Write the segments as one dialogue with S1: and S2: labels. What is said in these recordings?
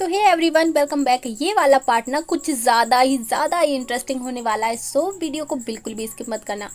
S1: तो hey everyone welcome back ये वाला पार्ट ना कुछ ज़्यादा ही ज़्यादा ही इंटरेस्टिंग होने वाला है सो वीडियो को बिल्कुल भी स्किप मत करना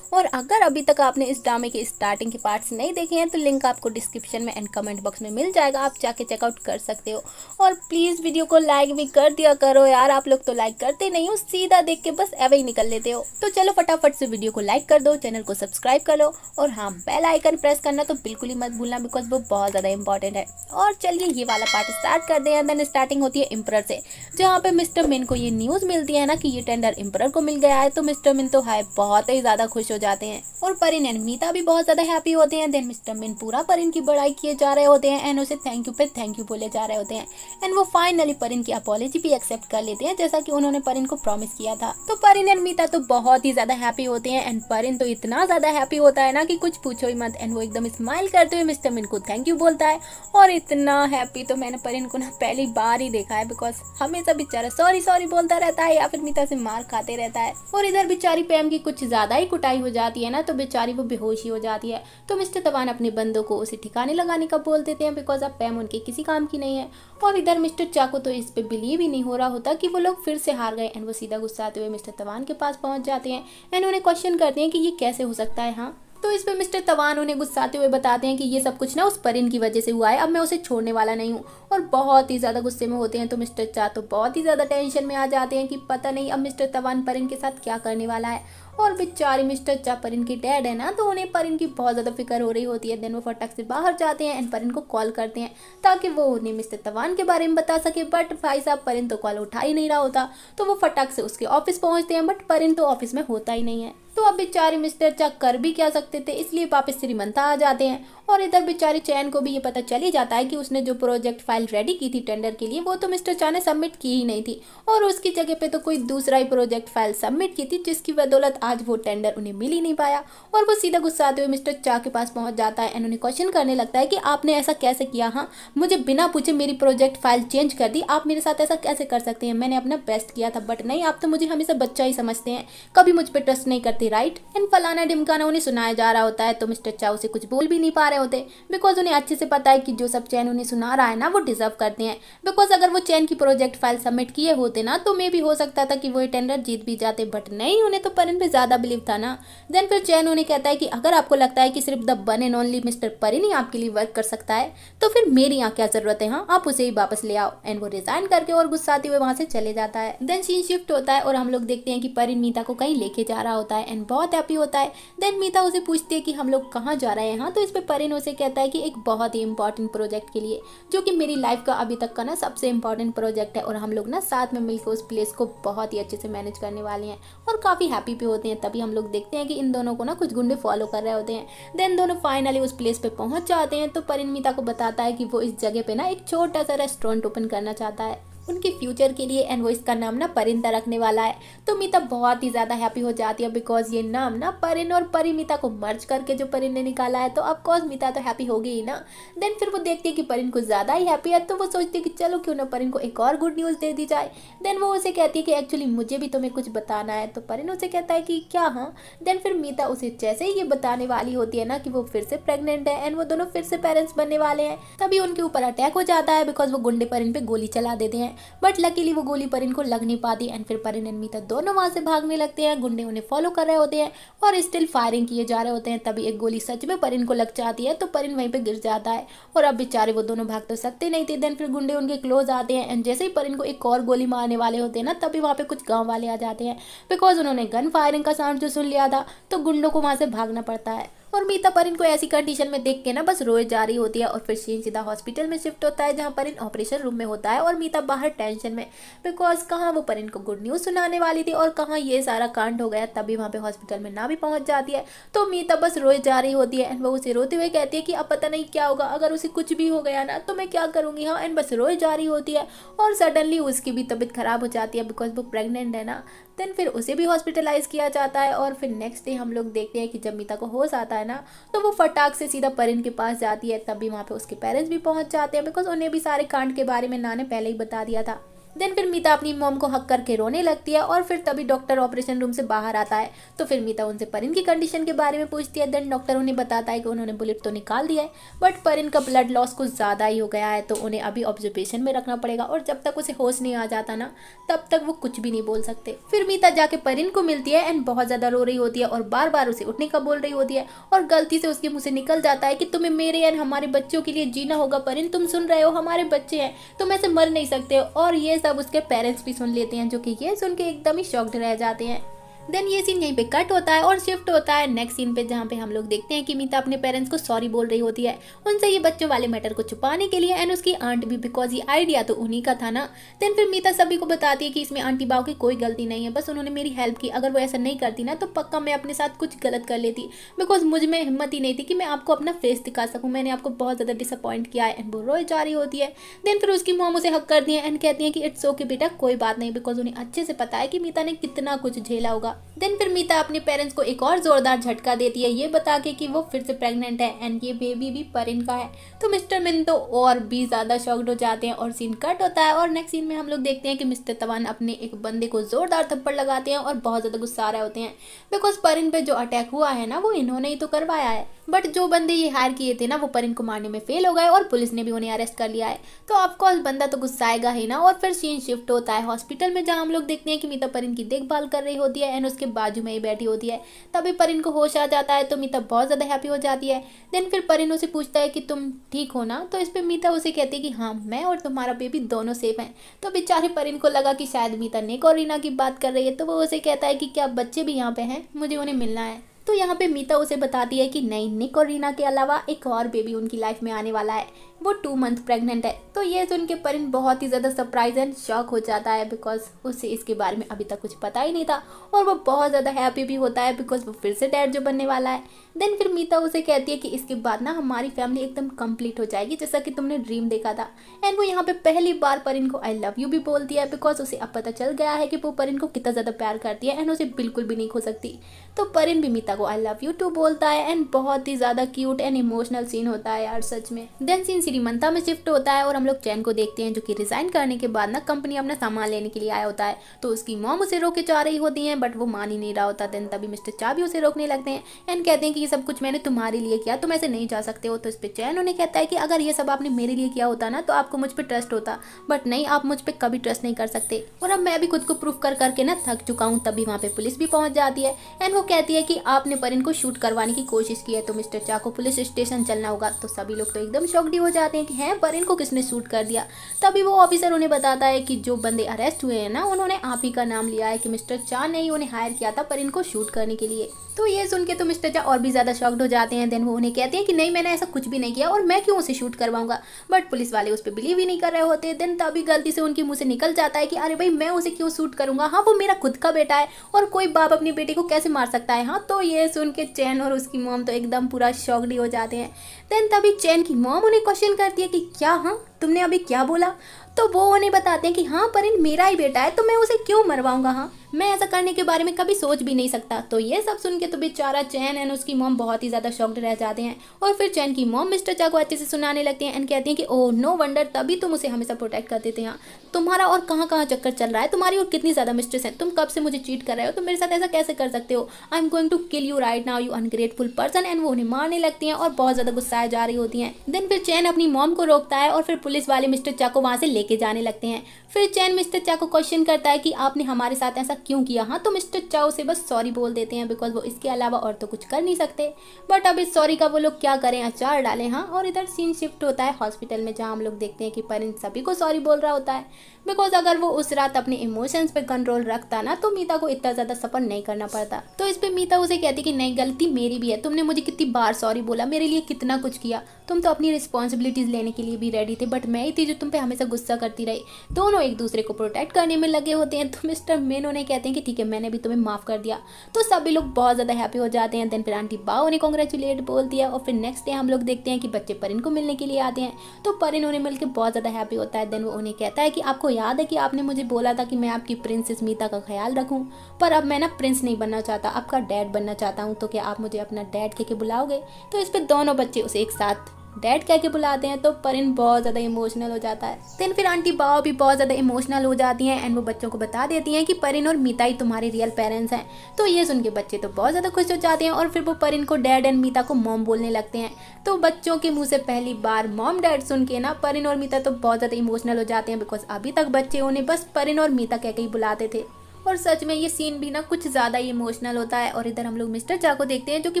S1: और अगर अभी तक आपने इस ड्रामे के स्टार्टिंग के पार्ट्स नहीं देखे हैं तो लिंक आपको डिस्क्रिप्शन में एंड कमेंट बॉक्स में मिल जाएगा आप जाके चेकआउट कर सकते हो और प्लीज़ वीडियो को लाइक भी कर दिया करो यार आप लोग तो लाइक करते नहीं हो सीधा देख के बस एवे ही निकल लेते हो तो चलो फटाफट से वीडियो को लाइक कर दो चैनल को सब्सक्राइब कर लो और हाँ बेल आइकन प्रेस करना तो बिल्कुल ही मत भूलना बिकॉज वो बहुत ज़्यादा इंपॉर्टेंट है और चलिए ये वाला पार्ट स्टार्ट कर दें देन स्टार्टिंग होती है इम्प्रर से जहाँ पे मिस्टर मिन को ये न्यूज़ मिलती है ना कि ये टेंडर इम्प्रर को मिल गया है तो मिस्टर मिन तो हाई बहुत ही ज़्यादा खुश हो जाते हैं और परिन एंड मीता भी बहुत ज़्यादा हैप्पी होते हैं देन मिस्टर मिन पूरा परिन की बड़ाई किए जा रहे होते हैं एंड उसे थैंक यू पे थैंक यू बोले जा रहे होते हैं एंड वो फाइनली परिन की अपॉलोजी भी एक्सेप्ट कर लेते हैं जैसा कि उन्होंने परिन को प्रॉमिस किया था तो परिन एंड मीता तो बहुत ही ज़्यादा हैप्पी होते हैं एंड परिन तो इतना ज़्यादा हैप्पी होता है ना कि कुछ पूछो ही मत एंड वो एकदम स्माइल करते हुए मिस्टर मिन को थैंक यू बोलता है और इतना हैप्पी तो मैंने परिन को ना पहली बार ही देखा है बिकॉज हमेशा बेचारा सॉरी सॉरी बोलता रहता है या फिर मीता से मार खाते रहता है और इधर बेचारी पैम की कुछ ज़्यादा ही कुटाई हो जाती है ना तो बेचारी वो बेहोश ही हो जाती है तो मिस्टर तवान अपने बंदों को उसे ठिकाने लगाने का बोल देते हैं बिकॉज अब पैम उनके किसी काम की नहीं है और इधर मिस्टर चाको तो इस पे बिलीव ही नहीं हो रहा होता कि वो लोग फिर से हार गए एंड वो सीधा गुस्साते हुए मिस्टर तवान के पास पहुंच जाते हैं एंड उन्हें क्वेश्चन करते हैं कि ये कैसे हो सकता है हाँ तो इस पर मिस्टर तवान उन्हें गुस्साते हुए बताते हैं कि ये सब कुछ ना उस परिन की वजह से हुआ है अब मैं उसे छोड़ने वाला नहीं हूँ और बहुत ही ज़्यादा गुस्से में होते हैं तो मिस्टर चा तो बहुत ही ज़्यादा टेंशन में आ जाते हैं कि पता नहीं अब मिस्टर तवान परिन के साथ क्या करने वाला है और बेचारी मिस्टर चा परिन की डैड है ना तो उन्हें परिन की बहुत ज़्यादा फिक्र हो रही होती है देन वो फटक से बाहर जाते हैं एंड परिन को कॉल करते हैं ताकि वो उन्हें मिस्टर तवान के बारे में बता सके बट भाई साहब परिन तो कॉल उठा ही नहीं रहा होता तो वो फटक से उसके ऑफिस पहुँचते हैं बट परिन तो ऑफिस में होता ही नहीं है तो अब बेचारे मिस्टर चक कर भी क्या सकते थे इसलिए वापस श्रीमंता आ जाते हैं और इधर बेचारे चैन को भी ये पता चल ही जाता है कि उसने जो प्रोजेक्ट फाइल रेडी की थी टेंडर के लिए वो तो मिस्टर चा ने सबमिट की ही नहीं थी और उसकी जगह पे तो कोई दूसरा ही प्रोजेक्ट फाइल सबमिट की थी जिसकी बदौलत आज वो टेंडर उन्हें मिल ही नहीं पाया और वो सीधा गुस्साते हुए मिस्टर चा के पास पहुँच जाता है एंड उन्हें क्वेश्चन करने लगता है कि आपने ऐसा कैसे किया हाँ मुझे बिना पूछे मेरी प्रोजेक्ट फाइल चेंज कर दी आप मेरे साथ ऐसा कैसे कर सकते हैं मैंने अपना बेस्ट किया था बट नहीं आप तो मुझे हमेशा बच्चा ही समझते हैं कभी मुझ पर ट्रस्ट नहीं करते दी राइट एंड फलाना डिमकाना उन्हें सुनाया जा रहा होता है तो मिस्टर चाओ से कुछ बोल भी नहीं पा रहे होते बिकॉज उन्हें अच्छे से पता है कि जो सब चैन उन्हें सुना रहा है ना वो डिजर्व करते हैं बिकॉज अगर वो चैन की प्रोजेक्ट फाइल सबमिट किए होते ना तो मे भी हो सकता था कि वो टेंडर जीत भी जाते बट नहीं उन्हें तो परिन पर ज़्यादा बिलीव था ना देन फिर चैन उन्हें कहता है कि अगर आपको लगता है कि सिर्फ the one and only mister Parin ही आपके लिए वर्क कर सकता है तो फिर मेरी यहाँ क्या ज़रूरत है हाँ आप उसे ही वापस ले आओ एंड वो रिजाइन करके और गुस्साते हुए वहां से चले जाता है देन सीन शिफ्ट होता है और हम लोग देखते हैं कि परिन मीता को कहीं लेके जा रहा होता है परिन बहुत हैप्पी होता है देन मीता उसे पूछती है कि हम लोग कहाँ जा रहे हैं हाँ तो इस पर परिन उसे कहता है कि एक बहुत ही इंपॉर्टेंट प्रोजेक्ट के लिए जो कि मेरी लाइफ का अभी तक का ना सबसे इंपॉर्टेंट प्रोजेक्ट है और हम लोग ना साथ में मिलकर उस प्लेस को बहुत ही अच्छे से मैनेज करने वाले हैं और काफ़ी हैप्पी भी होते हैं तभी हम लोग देखते हैं कि इन दोनों को ना कुछ गुंडे फॉलो कर रहे होते हैं देन दोनों फाइनली उस प्लेस पर पहुँच जाते हैं तो परिन मीता को बताता है कि वो इस जगह पर ना एक छोटा सा रेस्टोरेंट ओपन करना चाहता है उनके फ्यूचर के लिए एंड वो इसका नाम ना परिंदा रखने वाला है तो मीता बहुत ही ज़्यादा हैप्पी हो जाती है बिकॉज ये नाम ना परिन और परी मीता को मर्ज करके जो परिन ने निकाला है तो अफकोर्स मीता तो हैप्पी होगी ही ना देन फिर वो देखती है कि परिन को ज़्यादा ही हैप्पी है तो वो सोचती है कि चलो क्यों ना परिन को एक और गुड न्यूज़ दे दी जाए देन वो उसे कहती है कि एक्चुअली मुझे भी तुम्हें कुछ बताना है तो परिन उसे कहता है कि क्या हाँ देन फिर मीता उसे जैसे ही ये बताने वाली होती है ना कि वो फिर से प्रेगनेंट है एंड वो दोनों फिर से पेरेंट्स बनने वाले हैं तभी उनके ऊपर अटैक हो जाता है बिकॉज वो गुंडे परिन पे गोली चला देते हैं बट लकीली वो गोली परिन को लग नहीं पाती एंड फिर परिन एंड मीता दोनों वहां से भागने लगते हैं गुंडे उन्हें फॉलो कर रहे होते हैं और स्टिल फायरिंग किए जा रहे होते हैं तभी एक गोली सच में परिन को लग जाती है तो परिन वहीं पर गिर जाता है और अब बेचारे वो दोनों भाग तो सकते नहीं थे देन फिर गुंडे उनके क्लोज आते हैं एंड जैसे ही परिन को एक और गोली मारने वाले होते हैं ना तभी वहाँ पर कुछ गाँव वाले आ जाते हैं बिकॉज उन्होंने गन फायरिंग का साउंड जो सुन लिया था तो गुंडों को वहाँ से भागना पड़ता है और मीता परिन को ऐसी कंडीशन में देख के ना बस रोए जा रही होती है और फिर शीन सीधा हॉस्पिटल में शिफ्ट होता है जहाँ परिन ऑपरेशन रूम में होता है और मीता बाहर टेंशन में बिकॉज कहाँ वो परिन को गुड न्यूज़ सुनाने वाली थी और कहाँ ये सारा कांड हो गया तभी वहाँ पर हॉस्पिटल में ना भी पहुँच जाती है तो मीता बस रोए जा रही होती है एंड वो उसे रोते हुए कहती है कि अब पता नहीं क्या होगा अगर उसे कुछ भी हो गया ना तो मैं क्या करूँगी हाँ एंड बस रोए जा रही होती है और सडनली उसकी भी तबीयत ख़राब हो जाती है बिकॉज वो प्रेगनेंट है ना देन फिर उसे भी हॉस्पिटलाइज़ किया जाता है और फिर नेक्स्ट डे हम लोग देखते हैं कि जब मीता को होश आता है है ना तो वो फटाक से सीधा परिन के पास जाती है तब भी वहाँ पर उसके पेरेंट्स भी पहुँच जाते हैं बिकॉज उन्हें भी सारे कांड के बारे में नाने पहले ही बता दिया था देन फिर मीता अपनी मोम को हक करके रोने लगती है और फिर तभी डॉक्टर ऑपरेशन रूम से बाहर आता है तो फिर मीता उनसे परिन की कंडीशन के बारे में पूछती है देन डॉक्टर उन्हें बताता है कि उन्होंने बुलेट तो निकाल दिया है बट परिन का ब्लड लॉस कुछ ज़्यादा ही हो गया है तो उन्हें अभी ऑब्जर्वेशन में रखना पड़ेगा और जब तक उसे होश नहीं आ जाता ना तब तक वो कुछ भी नहीं बोल सकते फिर मीता जाके परिन को मिलती है एंड बहुत ज़्यादा रो रही होती है और बार बार उसे उठने का बोल रही होती है और गलती से उसके मुँह से निकल जाता है कि तुम्हें मेरे एंड हमारे बच्चों के लिए जीना होगा परिन तुम सुन रहे हो हमारे बच्चे हैं तुम ऐसे मर नहीं सकते और ये सब उसके पेरेंट्स भी सुन लेते हैं जो कि ये सुन के एकदम ही शॉक्ड रह जाते हैं देन ये सीन यहीं पे कट होता है और शिफ्ट होता है नेक्स्ट सीन पे जहाँ पे हम लोग देखते हैं कि मीता अपने पेरेंट्स को सॉरी बोल रही होती है उनसे ये बच्चों वाले मैटर को छुपाने के लिए एंड उसकी आंट भी बिकॉज ये आइडिया तो उन्हीं का था ना देन फिर मीता सभी को बताती है कि इसमें आंटी बाव की कोई गलती नहीं है बस उन्होंने मेरी हेल्प की अगर वो ऐसा नहीं करती ना तो पक्का मैं अपने साथ कुछ गलत कर लेती बिकॉज मुझ में हिम्मत ही नहीं थी कि मैं आपको अपना फेस दिखा सकूँ मैंने आपको बहुत ज़्यादा डिसअपॉइंट किया है एंड वो रोए जा रही होती है देन फिर उसकी मोम उसे हक कर दी है एंड कहती है कि इट्स ओके बेटा कोई बात नहीं बिकॉज उन्हें अच्छे से पता है कि मीता ने कितना कुछ झेला होगा देन फिर मीता अपने पेरेंट्स को एक और जोरदार झटका देती है ये बता के कि वो फिर से प्रेग्नेंट है एंड ये बेबी भी परिन का है तो मिस्टर मिन तो और भी ज़्यादा शॉक्ड हो जाते हैं और सीन कट होता है और नेक्स्ट सीन में हम लोग देखते हैं कि मिस्टर तवान अपने एक बंदे को जोरदार थप्पड़ लगाते हैं और बहुत ज़्यादा गुस्सा आ रहे होते हैं बिकॉज परिन पे जो अटैक हुआ है ना वो इन्होंने ही तो करवाया है बट जो बंदे ये हायर किए थे ना वो परिन को मारने में फेल हो गए और पुलिस ने भी उन्हें अरेस्ट कर लिया है तो ऑफकोर्स बंदा तो गुस्सा आएगा ही ना और फिर सीन शिफ्ट होता है हॉस्पिटल में जहाँ हम लोग देखते हैं कि मीता परिन की देखभाल कर रही होती है एंड उसके बाजू में ही बैठी होती है तभी परिन को होश आ जाता है तो मीता बहुत ज़्यादा हैप्पी हो जाती है देन फिर परिन उसे पूछता है कि तुम ठीक हो ना तो इस पर मीता उसे कहती है कि हाँ मैं और तुम्हारा बेबी दोनों सेफ हैं तो बेचारे परिन को लगा कि शायद मीता नेक और रीना की बात कर रही है तो वो उसे कहता है कि क्या बच्चे भी यहाँ पर हैं मुझे उन्हें मिलना है तो यहाँ पे मीता उसे बताती है कि नई निक और रीना के अलावा एक और बेबी उनकी लाइफ में आने वाला है वो टू मंथ प्रेग्नेंट है तो ये सुन तो के परिन बहुत ही ज़्यादा सरप्राइज एंड शॉक हो जाता है बिकॉज उसे इसके बारे में अभी तक कुछ पता ही नहीं था और वो बहुत ज़्यादा हैप्पी भी होता है बिकॉज वो फिर से डैड जो बनने वाला है देन फिर मीता उसे कहती है कि इसके बाद ना हमारी फैमिली एकदम कंप्लीट हो जाएगी जैसा कि तुमने ड्रीम देखा था एंड वो यहाँ पे पहली बार परिन को आई लव यू भी बोलती है बिकॉज उसे अब पता चल गया है कि वो परिन को कितना ज़्यादा प्यार करती है एंड उसे बिल्कुल भी नहीं खो सकती तो परिन भी मीता को आई लव यू टू बोलता है एंड बहुत ही ज़्यादा क्यूट एंड इमोशनल सीन होता है यार सच में देन सीन श्रीमंता में शिफ्ट होता है और हम लोग चैन को देखते हैं जो कि रिजाइन करने के बाद ना कंपनी अपना सामान लेने के लिए आया होता है तो उसकी मॉम उसे रोके जा रही होती है बट वो मान ही नहीं रहा होता देन तभी मिस्टर चा भी उसे रोकने लगते हैं एंड कहते हैं कि ये सब कुछ मैंने तुम्हारे लिए किया तुम ऐसे नहीं जा सकते हो तो इस पर चैन उन्हें कहता है कि अगर ये सब आपने मेरे लिए किया होता ना तो आपको मुझ पर ट्रस्ट होता बट नहीं आप मुझ पर कभी ट्रस्ट नहीं कर सकते और अब मैं भी खुद को प्रूफ कर करके ना थक चुका हूँ तभी वहाँ पर पुलिस भी पहुँच जाती है एंड वो कहती है कि आपने पर इनको शूट करवाने की कोशिश की है तो मिस्टर चा को पुलिस स्टेशन चलना होगा तो सभी लोग तो एकदम शॉकडी हो जाते चाहते हैं कि हैं पर इनको किसने शूट कर दिया तभी वो ऑफिसर उन्हें बताता है कि जो बंदे अरेस्ट हुए हैं ना उन्होंने आप ही का नाम लिया है कि मिस्टर चा ने ही उन्हें हायर किया था पर इनको शूट करने के लिए तो ये सुन के तो मिस्टर चा और भी ज़्यादा शॉक्ड हो जाते हैं देन वो उन्हें कहते हैं कि नहीं मैंने ऐसा कुछ भी नहीं किया और मैं क्यों उसे शूट करवाऊंगा बट पुलिस वाले उस पर बिलीव ही नहीं कर रहे होते देन तभी गलती से उनके मुँह से निकल जाता है कि अरे भाई मैं उसे क्यों शूट करूंगा हाँ वो मेरा खुद का बेटा है और कोई बाप अपनी बेटी को कैसे मार सकता है हाँ तो ये सुन के चैन और उसकी मोम तो एकदम पूरा शॉकड ही हो जाते हैं देन तभी चैन की मोम उन्हें क्वेश्चन क्वेश्चन करती है कि क्या हम तुमने अभी क्या बोला तो वो उन्हें बताते हैं कि हाँ परिन मेरा ही बेटा है तो मैं उसे क्यों मरवाऊंगा हाँ मैं ऐसा करने के बारे में कभी सोच भी नहीं सकता तो ये सब सुन के तो बेचारा चैन एंड उसकी मोम बहुत ही ज़्यादा शॉक्ड रह जाते हैं और फिर चैन की मोम मिस्टर चा को अच्छे से सुनाने लगते हैं एंड कहते हैं कि ओह नो वंडर तभी तुम उसे हमेशा प्रोटेक्ट करते थे हाँ तुम्हारा और कहाँ कहाँ चक्कर चल रहा है तुम्हारी और कितनी ज़्यादा मिस्ट्रेस है तुम कब से मुझे चीट कर रहे हो तुम मेरे साथ ऐसा कैसे कर सकते हो I am going to kill you right now you ungrateful person and वो उन्हें मारने लगती है और बहुत ज़्यादा गुस्साए जा रही होती है देन फिर चैन अपनी मोम को रोकता है और फिर पुलिस वाले मिस्टर चा को वहाँ से लेके जाने लगते हैं फिर चैन मिस्टर चा को क्वेश्चन करता है कि आपने हमारे साथ ऐसा क्यों किया हाँ तो मिस्टर चा उसे बस सॉरी बोल देते हैं बिकॉज वो इसके अलावा और तो कुछ कर नहीं सकते बट अब इस सॉरी का वो लोग क्या करें अचार डालें हाँ और इधर सीन शिफ्ट होता है हॉस्पिटल में जहाँ हम लोग देखते हैं कि परिन सभी को सॉरी बोल रहा होता है बिकॉज अगर वो उस रात अपने इमोशंस पे कंट्रोल रखता ना तो मीता को इतना ज़्यादा सफ़र नहीं करना पड़ता तो इस पर मीता उसे कहती कि नहीं गलती मेरी भी है तुमने मुझे कितनी बार सॉरी बोला मेरे लिए कितना कुछ किया तुम तो अपनी रिस्पॉन्सिबिलिटीज़ लेने के लिए भी रेडी थे बट मैं ही थी जो तुम पे हमेशा गुस्सा करती रही दोनों एक दूसरे को प्रोटेक्ट करने में लगे होते हैं तो मिस्टर मेन उन्हें कहते हैं कि ठीक है मैंने भी तुम्हें माफ़ कर दिया तो सभी लोग बहुत ज़्यादा हैप्पी हो जाते हैं देन फिर आंटी बा उन्हें कॉन्ग्रेचुलेट बोलती है और फिर नेक्स्ट डे हम लोग देखते हैं कि बच्चे परिन को मिलने के लिए आते हैं तो परिन उन्हें मिलकर बहुत ज़्यादा हैप्पी होता है देन वो उन्हें कहता है कि आपको याद है कि आपने मुझे बोला था कि मैं आपकी प्रिंसेस मीता का ख्याल रखूं पर अब मैं ना प्रिंस नहीं बनना चाहता आपका डैड बनना चाहता हूं तो क्या आप मुझे अपना डैड कह के बुलाओगे तो इस पर दोनों बच्चे उसे एक साथ डैड कह के बुलाते हैं तो परिन बहुत ज़्यादा इमोशनल हो जाता है दिन फिर आंटी बाओ भी बहुत ज़्यादा इमोशनल हो जाती हैं एंड वो बच्चों को बता देती हैं कि परिन और मीता ही तुम्हारे रियल पेरेंट्स हैं तो ये सुन के बच्चे तो बहुत ज़्यादा खुश हो जाते हैं और फिर वो परिन को डैड एंड मीता को मोम बोलने लगते हैं तो बच्चों के मुँह से पहली बार मोम डैड सुन के ना परिन और मीता तो बहुत ज़्यादा इमोशनल हो जाते हैं बिकॉज अभी तक बच्चे उन्हें बस परिन और मीता कह के ही बुलाते थे और सच में ये सीन भी ना कुछ ज़्यादा ही इमोशनल होता है और इधर हम लोग मिस्टर चा को देखते हैं जो कि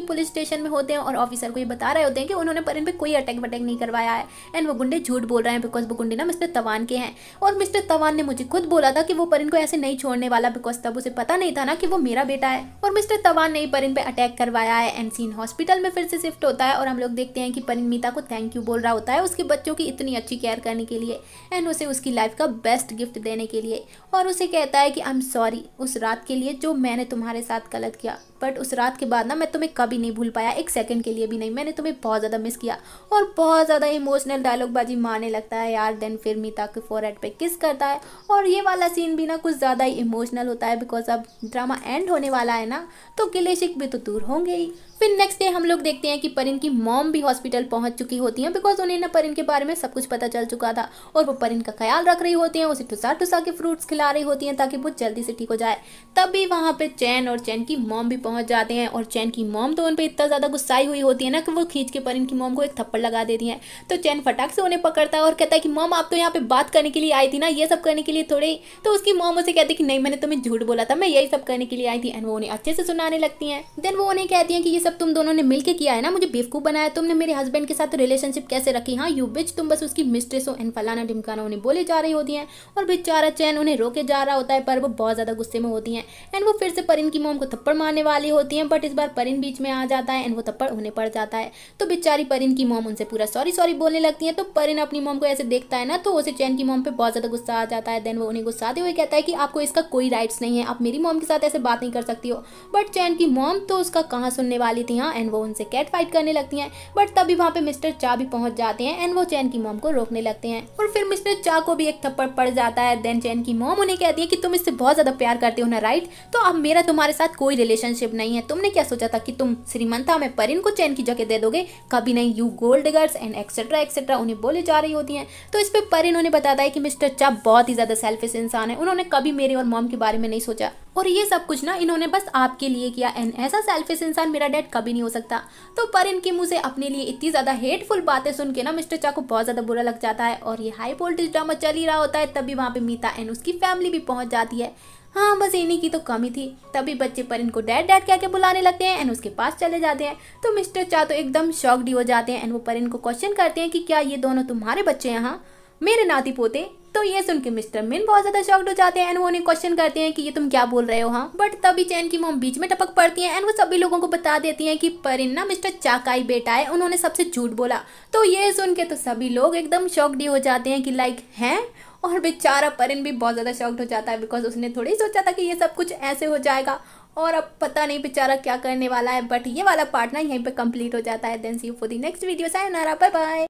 S1: पुलिस स्टेशन में होते हैं और ऑफिसर को ये बता रहे होते हैं कि उन्होंने पर इन पर कोई अटैक वटैक नहीं करवाया है एंड वो गुंडे झूठ बोल रहे हैं बिकॉज वो गुंडे ना मिस्टर तवान के हैं और मिस्टर तवान ने मुझे खुद बोला था कि वो परिन को ऐसे नहीं छोड़ने वाला बिकॉज तब उसे पता नहीं था ना कि वो मेरा बेटा है और मिस्टर तवान ने परिन पर अटैक करवाया है एंड सीन हॉस्पिटल में फिर से शिफ्ट होता है और हम लोग देखते हैं कि परिन मीता को थैंक यू बोल रहा होता है उसके बच्चों की इतनी अच्छी केयर करने के लिए एंड उसे उसकी लाइफ का बेस्ट गिफ्ट देने के लिए और उसे कहता है कि आई एम सॉरी सॉरी उस रात के लिए जो मैंने तुम्हारे साथ गलत किया बट उस रात के बाद ना मैं तुम्हें कभी नहीं भूल पाया एक सेकंड के लिए भी नहीं मैंने तुम्हें बहुत ज़्यादा मिस किया और बहुत ज़्यादा इमोशनल डायलॉग बाजी मारने लगता है यार देन फिर मीता के फोर पे किस करता है और ये वाला सीन भी ना कुछ ज़्यादा ही इमोशनल होता है बिकॉज अब ड्रामा एंड होने वाला है ना तो गिले भी तो दूर होंगे ही फिर नेक्स्ट डे हम लोग देखते हैं कि परिन की मॉम भी हॉस्पिटल पहुंच चुकी होती है बिकॉज उन्हें ना परिन के बारे में सब कुछ पता चल चुका था और वो परिन का ख्याल रख रही होती हैं उसे टुसा टुसा के फ्रूट्स खिला रही होती हैं ताकि वो जल्दी से ठीक हो जाए तभी वहां वहाँ पर चैन और चैन की मॉम भी पहुँच जाते हैं और चैन की मॉम तो उन पर इतना ज़्यादा गुस्साई हुई होती है ना कि वो खींच के परिन की मॉम को एक थप्पड़ लगा देती है तो चैन फटाक से उन्हें पकड़ता है और कहता है कि मॉम आप तो यहाँ पर बात करने के लिए आई थी ना ये सब करने के लिए थोड़े तो उसकी मॉम उसे कहती है कि नहीं मैंने तुम्हें झूठ बोला था मैं यही सब करने के लिए आई थी एंड वो उन्हें अच्छे से सुनाने लगती हैं देन वो उन्हें कहती हैं कि ये सब तुम दोनों ने मिलकर किया है ना मुझे बेवकूफ़ बनाया तुमने मेरे हस्बैंड के साथ रिलेशनशिप कैसे रखी हाँ यू बिच तुम बस उसकी मिस्ट्रेस हो एंड फलाना ढिमकाना उन्हें बोले जा रही होती हैं और बेचारा चैन उन्हें रोके जा रहा होता है पर वो बहुत ज़्यादा गुस्से में होती हैं एंड वो फिर से परिन की मोम को थप्पड़ मारने वाली होती हैं बट इस बार परिन बीच में आ जाता है एंड वो थप्पड़ उन्हें पड़ जाता है तो बेचारी परिन की मोम उनसे पूरा सॉरी सॉरी बोलने लगती है तो परिन अपनी मोम को ऐसे देखता है ना तो उसे चैन की मोम पर बहुत ज़्यादा गुस्सा आ जाता है देन वो उन्हें गुस्साते हुए कहता है कि आपको इसका कोई राइट्स नहीं है आप मेरी मोम के साथ ऐसे बात नहीं कर सकती हो बट चैन की मोम तो उसका कहाँ सुनने वाली लेती हैं एंड वो उनसे कैट फाइट करने लगती हैं बट तभी वहाँ पे मिस्टर चा भी पहुँच जाते हैं एंड वो चैन की मोम को रोकने लगते हैं और फिर मिस्टर चा को भी एक थप्पड़ पड़ जाता है देन चैन की मोम उन्हें कहती है कि तुम इससे बहुत ज़्यादा प्यार करते हो ना राइट तो अब मेरा तुम्हारे साथ कोई रिलेशनशिप नहीं है तुमने क्या सोचा था कि तुम श्रीमंता में परिन को चैन की जगह दे दोगे कभी नहीं you gold diggers and etcetera etcetera उन्हें बोले जा रही होती हैं तो इस पर परिन उन्हें बताता है कि मिस्टर चा बहुत ही ज़्यादा सेल्फिश इंसान है उन्होंने कभी मेरे और मोम के बारे में नहीं सोचा और ये सब कुछ ना इन्होंने बस आपके लिए किया एंड ऐसा सेल्फिश इंसान मेरा डैड कभी नहीं हो सकता तो पर इनकी मुझे अपने लिए इतनी ज़्यादा हेटफुल बातें सुन के ना मिस्टर चा को बहुत ज़्यादा बुरा लग जाता है और ये हाई वोल्टेज ड्रामा चल ही रहा होता है तभी वहाँ पर मीता एंड उसकी फैमिली भी पहुँच जाती है हाँ बस इन्हीं की तो कमी थी तभी बच्चे पर इनको डैड डैड कह के बुलाने लगते हैं एंड उसके पास चले जाते हैं तो मिस्टर चा तो एकदम शॉक्ड हो जाते हैं एंड वो पर इनको क्वेश्चन करते हैं कि क्या ये दोनों तुम्हारे बच्चे यहाँ मेरे नाती पोते तो ये सुन के मिस्टर मिन बहुत ज्यादा शॉक्ट हो जाते हैं एंड वो उन्हें क्वेश्चन करते हैं कि ये तुम क्या बोल रहे हो हाँ बट तभी चैन की मोम बीच में टपक पड़ती है एंड वो सभी लोगों को बता देती है कि परिन्ना मिस्टर चाकाई बेटा है उन्होंने सबसे झूठ बोला तो ये सुन के तो सभी लोग एकदम शॉक्ड ही हो जाते हैं कि लाइक है और बेचारा परिन भी बहुत ज़्यादा शॉक्ड हो जाता है बिकॉज उसने थोड़ी सोचा था कि ये सब कुछ ऐसे हो जाएगा और अब पता नहीं बेचारा क्या करने वाला है बट ये वाला पार्ट ना यहीं पे कंप्लीट हो जाता है then see for the next video sign bye bye